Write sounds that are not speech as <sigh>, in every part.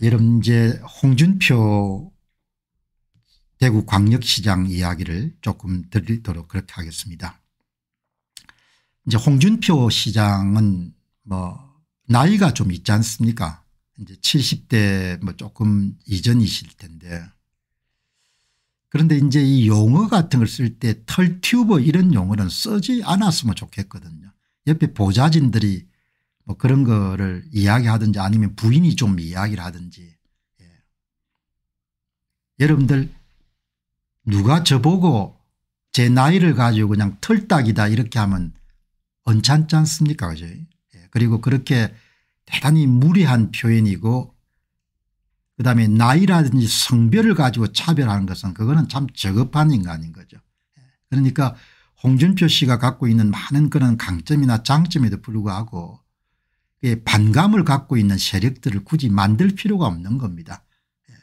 여러분 이제 홍준표 대구 광역시장 이야기를 조금 드리도록 그렇게 하겠습니다. 이제 홍준표 시장은 뭐 나이가 좀 있지 않습니까 이제 70대 뭐 조금 이전이실 텐데 그런데 이제 이 용어 같은 걸 쓸 때 털튜버 이런 용어는 쓰지 않았으면 좋겠거든요. 옆에 보좌진들이 뭐 그런 거를 이야기하든지 아니면 부인이 좀 이야기를 하든지 예. 여러분들 누가 저보고 제 나이를 가지고 그냥 털딱이다 이렇게 하면 언짢지 않습니까 그죠 예. 그리고 그렇게 대단히 무리한 표현이고 그다음에 나이라든지 성별을 가지고 차별하는 것은 그거는 참 저급한 인간인 거죠 예. 그러니까 홍준표 씨가 갖고 있는 많은 그런 강점이나 장점에도 불구하고 예, 반감을 갖고 있는 세력들을 굳이 만들 필요가 없는 겁니다. 예.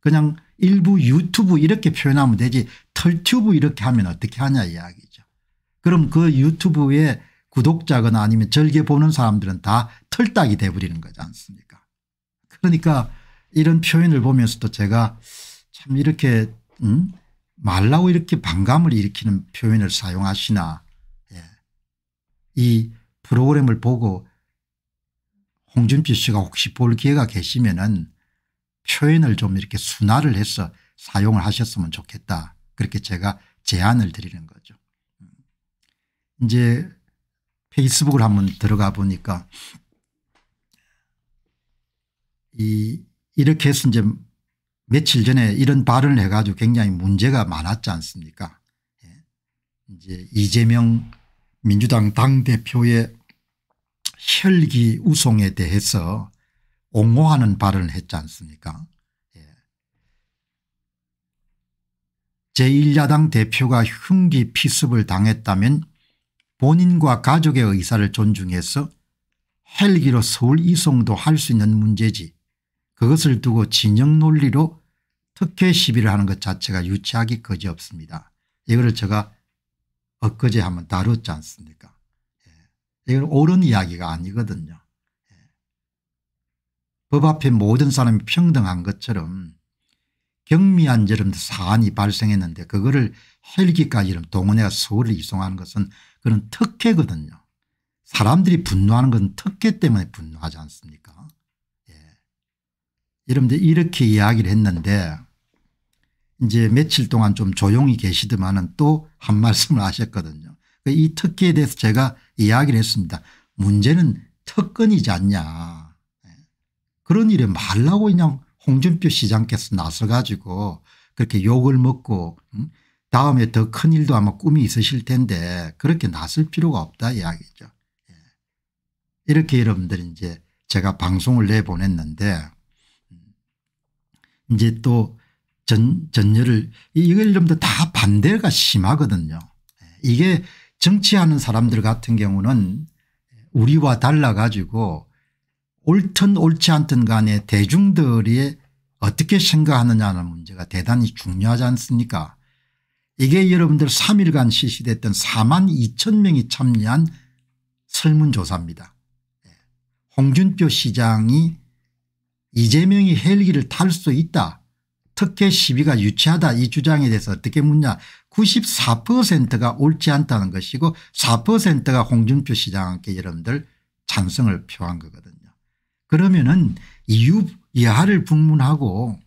그냥 일부 유튜브 이렇게 표현하면 되지 털튜브 이렇게 하면 어떻게 하냐 이야기죠. 그럼 그 유튜브에 구독자거나 아니면 절개 보는 사람들은 다 털딱이 돼버리는 거지 않습니까 그러니까 이런 표현을 보면서도 제가 참 이렇게 음? 말라고 이렇게 반감을 일으키는 표현을 사용하시나 예. 이 프로그램을 보고 홍준표 씨가 혹시 볼 기회가 계시면은 표현을 좀 이렇게 순화를 해서 사용을 하셨으면 좋겠다. 그렇게 제가 제안을 드리는 거죠. 음. 이제 페이스북을 한번 들어가 보니까 이 이렇게 해서 이제 며칠 전에 이런 발언을 해가지고 굉장히 문제가 많았지 않습니까? 예. 이제 이재명 민주당 당대표의 혈기 우송에 대해서 옹호하는 발언을 했지 않습니까 예. 제1야당 대표가 흉기 피습을 당했다면 본인과 가족의 의사를 존중해서 헬기로 서울 이송도 할 수 있는 문제지 그것을 두고 진영 논리로 특혜 시비를 하는 것 자체가 유치하기 거지없습니다. 이거를 예, 제가 엊그제 한번 다뤘지 않습니까 이건 옳은 이야기가 아니거든요. 예. 법 앞에 모든 사람이 평등한 것처럼 경미한 저런 사안이 발생했는데 그거를 헬기까지 동원해가 서울을 이송하는 것은 그런 특혜거든요. 사람들이 분노하는 건 특혜 때문에 분노하지 않습니까? 예. 여러분들 이렇게 이야기를 했는데 이제 며칠 동안 좀 조용히 계시더만은 또 한 말씀을 하셨거든요. 그 이 특기에 대해서 제가 이야기를 했습니다. 문제는 특권이지 않냐. 예. 그런 일에 말라고 그냥 홍준표 시장께서 나서가지고 그렇게 욕을 먹고 다음에 더 큰 일도 아마 꿈이 있으실 텐데 그렇게 나설 필요가 없다 이야기죠. 예. 이렇게 여러분들이 제 제가 방송을 내보냈는데 음, 이제 또 전, 전열을 이걸 여러분들 다 반대가 심하거든요. 예. 이게 정치하는 사람들 같은 경우는 우리와 달라 가지고 옳든 옳지 않든 간에 대중들이 어떻게 생각하느냐는 문제가 대단히 중요하지 않습니까 이게 여러분들 3일간 실시됐던 4만 2천 명이 참여한 설문조사입니다. 예. 홍준표 시장이 이재명이 헬기를 탈 수 있다 특혜 시비가 유치하다 이 주장에 대해서 어떻게 묻냐 94%가 옳지 않다는 것이고 4%가 홍준표 시장께 여러분들 찬성을 표한 거거든요. 그러면은 이유 여하를 분문하고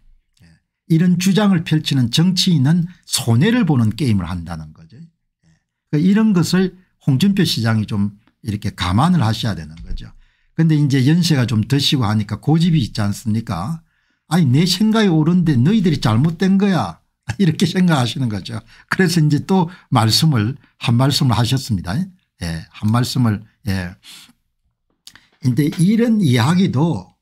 예, 이런 주장을 펼치는 정치인은 손해를 보는 게임을 한다는 거죠. 예. 그 이런 것을 홍준표 시장이 좀 이렇게 감안을 하셔야 되는 거죠. 그런데 이제 연세가 좀 드시고 하니까 고집이 있지 않습니까 아니 내 생각이 옳은데 너희들이 잘못된 거야 <laughs> 이렇게 생각하시는 거죠. 그래서 이제 또 말씀을 한 말씀을 하셨습니다. 예, 한 말씀을 예. 근데 이런 이야기도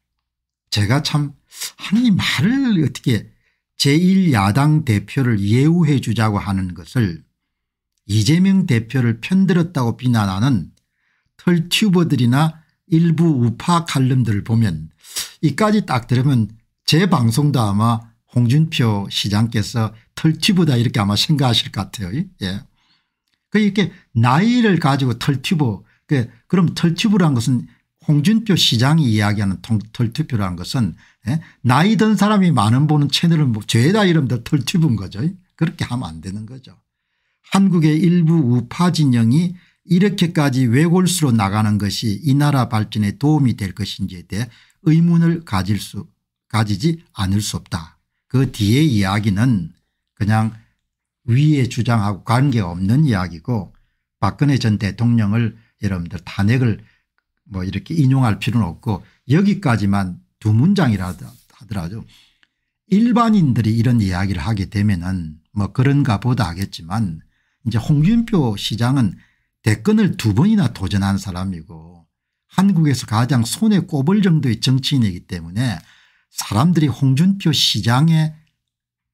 제가 참 하나님 말을 어떻게 제1야당 대표를 예우해 주자고 하는 것을 이재명 대표를 편들었다고 비난하는 털튜버들이나 일부 우파 칼럼들을 보면 이까지 딱 들으면 제 방송도 아마 홍준표 시장께서 털튜브다 이렇게 아마 생각하실 것 같아요. 예. 그 이렇게 나이를 가지고 털티브 그 그럼 털티브란 것은 홍준표 시장이 이야기하는 털티브라 것은 예? 나이 든 사람이 많은 보는 채널을 뭐 죄다 이러면 털티브인 거죠. 그렇게 하면 안 되는 거죠. 한국의 일부 우파 진영이 이렇게까지 외골수로 나가는 것이 이 나라 발전에 도움이 될 것인지에 대해 의문을 가질 수 가지지 않을 수 없다. 그 뒤의 이야기는 그냥 위에 주장하고 관계없는 이야기고 박근혜 전 대통령을 여러분들 탄핵을 뭐 이렇게 인용할 필요는 없고 여기까지만 두 문장이라 하더라도 일반인들이 이런 이야기를 하게 되면은 뭐 그런가 보다 하겠지만 이제 홍준표 시장은 대권을 두 번이나 도전한 사람이고 한국에서 가장 손에 꼽을 정도의 정치인이기 때문에 사람들이 홍준표 시장의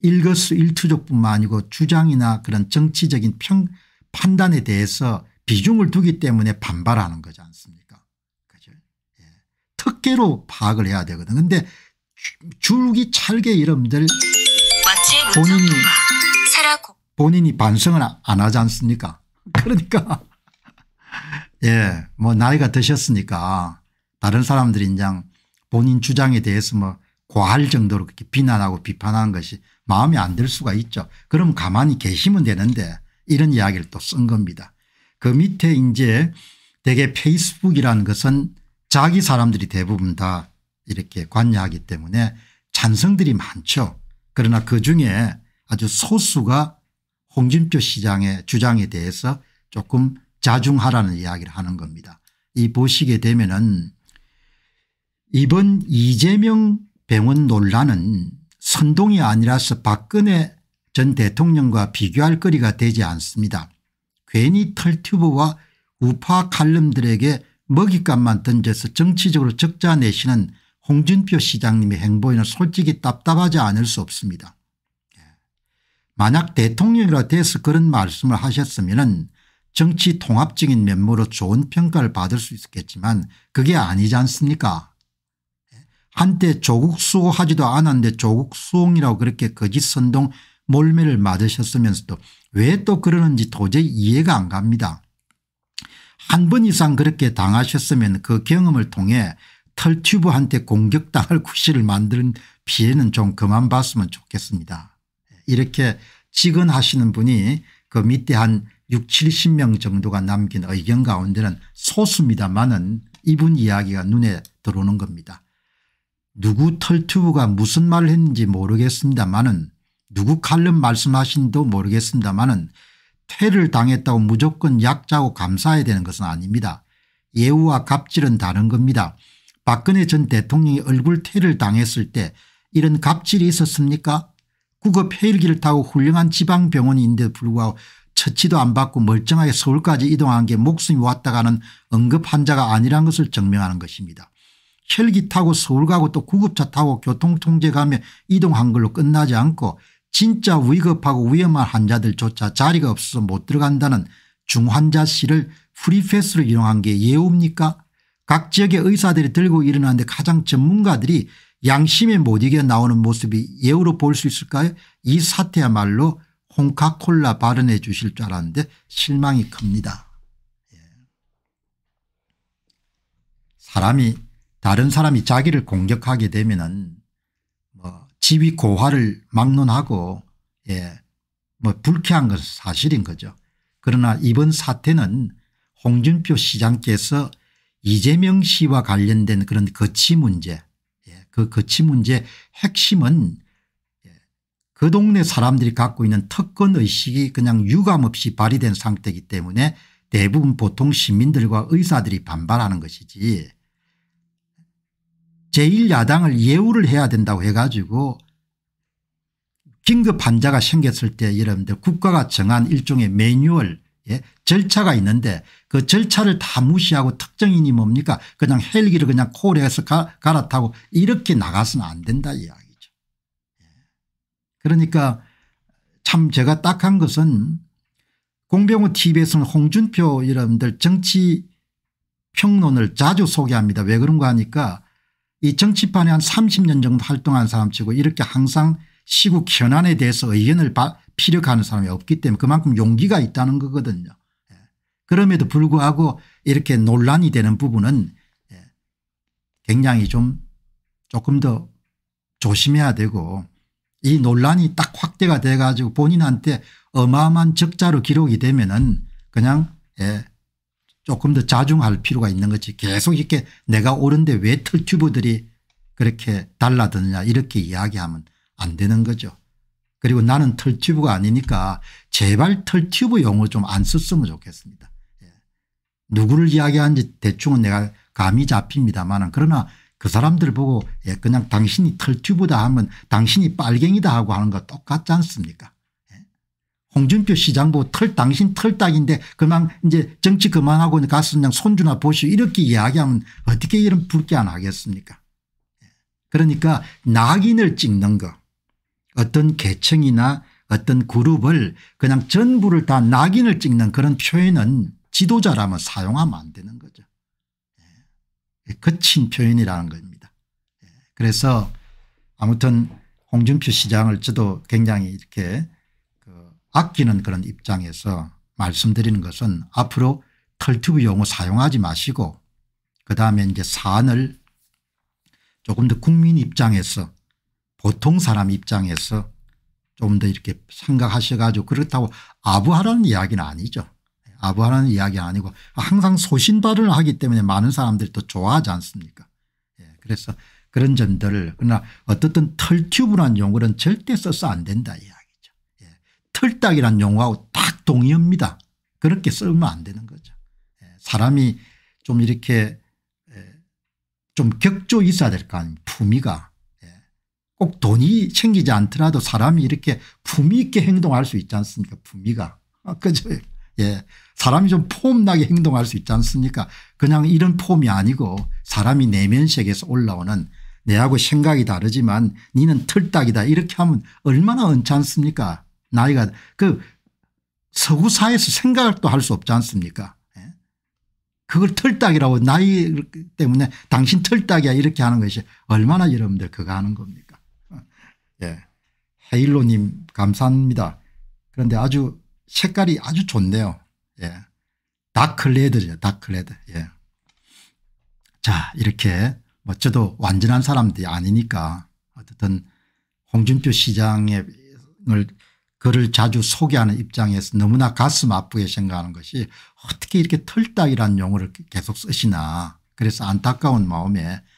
일거수 일투족뿐만 아니고 주장이나 그런 정치적인 평 판단에 대해서 비중을 두기 때문에 반발하는 거지 않습니까 그죠 예. 특계로 파악을 해야 되거든 근데 줄기 찰게 이름들 본인이 본인이 반성을 안 하지 않습니까 <laughs> 그러니까 예뭐 나이가 드셨으니까 다른 사람들이 인장 본인 주장에 대해서 뭐 고할 정도로 그렇게 비난하고 비판하는 것이 마음에 안 들 수가 있죠. 그럼 가만히 계시면 되는데 이런 이야기를 또 쓴 겁니다. 그 밑에 이제 대개 페이스북이라는 것은 자기 사람들이 대부분 다 이렇게 관여하기 때문에 찬성들이 많죠. 그러나 그중에 아주 소수가 홍준표 시장의 주장에 대해서 조금 자중하라는 이야기를 하는 겁니다. 이 보시게 되면은 이번 이재명 병원 논란은 선동이 아니라서 박근혜 전 대통령과 비교할 거리가 되지 않습니다. 괜히 털튜브와 우파 칼럼들에게 먹잇감만 던져서 정치적으로 적자 내시는 홍준표 시장님의 행보에는 솔직히 답답하지 않을 수 없습니다. 예. 만약 대통령이라 돼서 그런 말씀을 하셨으면 정치 통합적인 면모로 좋은 평가를 받을 수 있었겠지만 그게 아니지 않습니까 한때 조국수호 하지도 않았는데 조국수홍이라고 그렇게 거짓 선동 몰매를 맞으셨으면서도 왜 또 그러는지 도저히 이해가 안 갑니다. 한 번 이상 그렇게 당하셨으면 그 경험을 통해 털튜브한테 공격당할 <laughs> 구실을 만드는 피해는 좀 그만 봤으면 좋겠습니다. 이렇게 직언하시는 분이 그 밑에 한 6, 70명 정도가 남긴 의견 가운데는 소수입니다마는 이분 이야기가 눈에 들어오는 겁니다. 누구 털튜브가 무슨 말을 했는지 모르겠습니다마는 누구 칼럼 말씀하신도 모르겠습니다마는 퇴를 당했다고 무조건 약자고 감사해야 되는 것은 아닙니다. 예우와 갑질은 다른 겁니다. 박근혜 전 대통령이 얼굴 퇴를 당했을 때 이런 갑질이 있었습니까 구급 폐일기를 타고 훌륭한 지방병원인데 불구하고 처치도 안 받고 멀쩡하게 서울까지 이동한 게 목숨이 왔다 가는 응급 환자가 아니란 것을 증명하는 것입니다. 헬기 타고 서울 가고 또 구급차 타고 교통통제 가면 이동한 걸로 끝나지 않고 진짜 위급하고 위험한 환자들조차 자리가 없어서 못 들어간다는 중환자실을 프리패스로 이용한 게 예우입니까 각 지역의 의사들이 들고 일어나는데 가장 전문가들이 양심에 못 이겨 나오는 모습이 예우로 볼 수 있을까요 이 사태야말로 홍카콜라 발언해 주실 줄 알았는데 실망이 큽니다. 예. 사람이 다른 사람이 자기를 공격하게 되면은 뭐 지위 고화를 막론하고 예, 뭐 불쾌한 것은 사실인 거죠. 그러나 이번 사태는 홍준표 시장께서 이재명 씨와 관련된 그런 거치 문제 예, 그 거치 문제 핵심은 예, 그 동네 사람들이 갖고 있는 특권 의식이 그냥 유감없이 발휘된 상태이기 때문에 대부분 보통 시민들과 의사들이 반발하는 것이지 제1야당을 예우를 해야 된다고 해가지고 긴급 환자가 생겼을 때 여러분들 국가가 정한 일종의 매뉴얼 예? 절차가 있는데 그 절차를 다 무시하고 특정인이 뭡니까 그냥 헬기를 그냥 코 콜해서 갈아타고 이렇게 나가서는 안 된다 이야기죠. 예. 그러니까 참 제가 딱 한 것은 공병호 tv에서는 홍준표 여러분들 정치 평론을 자주 소개합니다. 왜 그런가 하니까 이 정치판에 한 30년 정도 활동한 사람치고 이렇게 항상 시국 현안에 대해서 의견을 피력하는 사람이 없기 때문에 그만큼 용기가 있다는 거거든요. 예. 그럼에도 불구하고 이렇게 논란이 되는 부분은 예, 굉장히 좀 조금 더 조심해야 되고 이 논란이 딱 확대가 돼 가지고 본인한테 어마어마한 적자로 기록이 되면은 그냥 예 조금 더 자중할 필요가 있는 거지 계속 이렇게 내가 옳은데 왜 털튜브들이 그렇게 달라드느냐 이렇게 이야기하면 안 되는 거죠. 그리고 나는 털튜브가 아니니까 제발 털튜브 용어 좀 안 썼으면 좋겠습니다. 예. 누구를 이야기하는지 대충은 내가 감이 잡힙니다만 그러나 그 사람들 보고 예, 그냥 당신이 털튜브다 하면 당신이 빨갱이다 하고 하는 거 똑같지 않습니까 홍준표 시장부 털 당신 털딱인데 그만 이제 정치 그만하고 가서 그냥 손주나 보시오 이렇게 이야기하면 어떻게 이런 불쾌안 하겠습니까 예. 그러니까 낙인을 찍는 거 어떤 계층이나 어떤 그룹을 그냥 전부를 다 낙인을 찍는 그런 표현은 지도자라면 사용하면 안 되는 거죠. 예. 그 거친 표현이라는 겁니다. 예. 그래서 아무튼 홍준표 시장을 저도 굉장히 이렇게 아끼는 그런 입장에서 말씀드리는 것은 앞으로 털튜브 용어 사용하지 마시고 그다음에 이제 사안을 조금 더 국민 입장에서 보통 사람 입장에서 조금 더 이렇게 생각하셔 가지고 그렇다고 아부하라는 이야기는 아니죠. 아부하라는 이야기가 아니고 항상 소신발언을 하기 때문에 많은 사람들이 또 좋아하지 않습니까 예, 그래서 그런 점들을 그러나 어떻든 털튜브라는 용어는 절대 써서 안 된다. 예. 철딱이란 용어하고 딱 동의합니다. 그렇게 쓰면 안 되는 거죠. 예, 사람이 좀 이렇게 예, 좀 격조 있어야 될 거 아닙니까 품위가. 예, 꼭 돈이 챙기지 않더라도 사람이 이렇게 품위 있게 행동할 수 있지 않습니까 품위가. 아, 그죠. 예. 사람이 좀 폼나게 행동할 수 있지 않습니까 그냥 이런 폼이 아니고 사람이 내면 세에서 올라오는 내하고 생각이 다르지만 니는 틀딱이다 이렇게 하면 얼마나 은찮습니까 나이가 그 서구사에서 회 생각을 또할수 없지 않습니까 예? 그걸 털딱이라고 나이 때문에 당신 털딱이야 이렇게 하는 것이 얼마나 여러분들 그거 하는 겁니까 예. 헤일로님 감사합니다 그런데 아주 색깔이 아주 좋네요 예. 다클레드죠 다클레드 예. 자 이렇게 뭐 저도 완전한 사람들이 아니니까 어쨌든 홍준표 시장을 그를 자주 소개하는 입장에서 너무나 가슴 아프게 생각하는 것이 어떻게 이렇게 털딱이라는 용어를 계속 쓰시나 그래서 안타까운 마음에